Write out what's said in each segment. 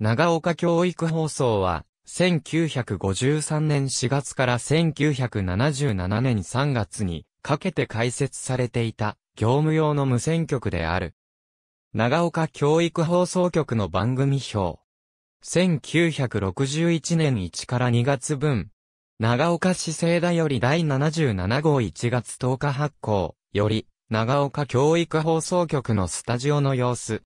長岡教育放送は、1953年4月から1977年3月にかけて開設されていた業務用の無線局である。長岡教育放送局の番組表。1961年1から2月分。長岡市政だより第77号1月10日発行より長岡教育放送局のスタジオの様子。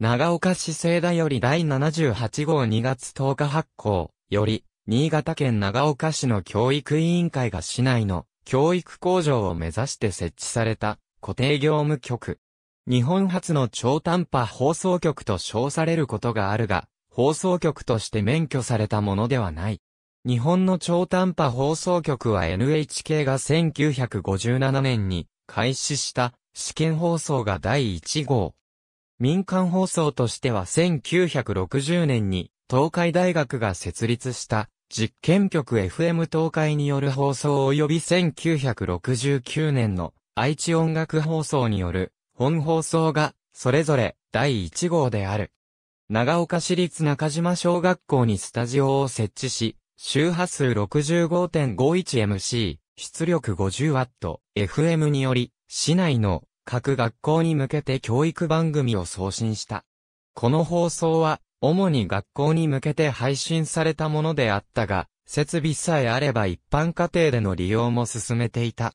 長岡市政だより第78号2月10日発行、より、新潟県長岡市の教育委員会が市内の教育工場を目指して設置された固定業務局。日本初の超短波放送局と称されることがあるが、放送局として免許されたものではない。日本の超短波放送局は NHK が1957年に開始した試験放送が第1号、民間放送としては1960年に東海大学が設立した実験局 FM 東海による放送及び1969年の愛知音楽放送による本放送がそれぞれ第1号である。長岡市立中島小学校にスタジオを設置し、周波数 65.51MC、出力 50W、FM により、市内の各学校に向けて教育番組を送信した。この放送は、主に学校に向けて配信されたものであったが、設備さえあれば一般家庭での利用も進めていた。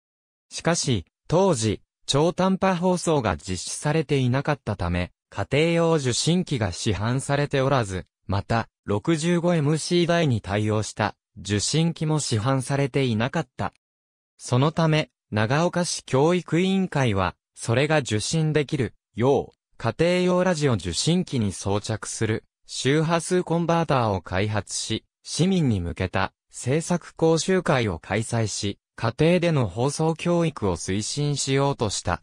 しかし、当時、超短波放送が実施されていなかったため、家庭用受信機が市販されておらず、また、65MC 台に対応した受信機も市販されていなかった。そのため、長岡市教育委員会は、それが受信できる、よう、家庭用ラジオ受信機に装着する、周波数コンバーターを開発し、市民に向けた、政策講習会を開催し、家庭での放送教育を推進しようとした。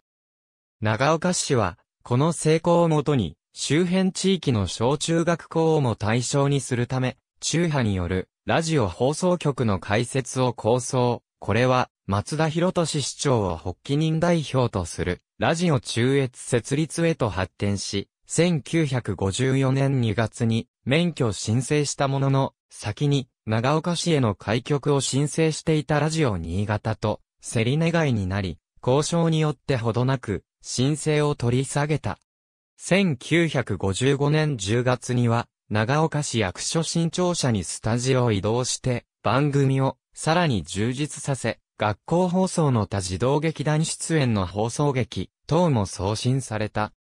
長岡市は、この成功をもとに、周辺地域の小中学校をも対象にするため、中派による、ラジオ放送局の開設を構想。これは、松田博俊市長を発起人代表とする、ラジオ中越設立へと発展し、1954年2月に免許申請したものの、先に長岡市への開局を申請していたラジオ新潟と、競り願いになり、交渉によってほどなく、申請を取り下げた。1955年10月には、長岡市役所新庁舎にスタジオを移動して、番組をさらに充実させ、学校放送の他児童劇団出演の放送劇等も送信された。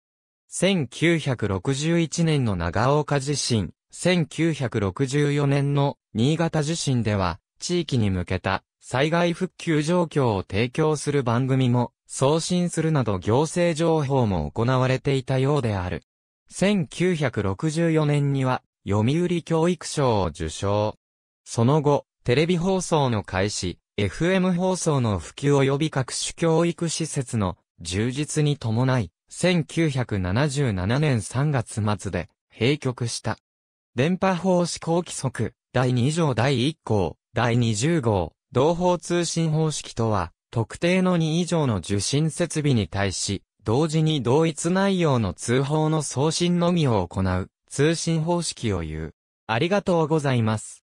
1961年の長岡地震、1964年の新潟地震では、地域に向けた災害復旧状況を提供する番組も送信するなど行政情報も行われていたようである。1964年には読売教育賞を受賞。その後、テレビ放送の開始、FM 放送の普及及び各種教育施設の充実に伴い、1977年3月末で閉局した。電波法施行規則第2条第1項、第20号、同法通信方式とは、特定の2以上の受信設備に対し、同時に同一内容の通報の送信のみを行う、通信方式を言う。ありがとうございます。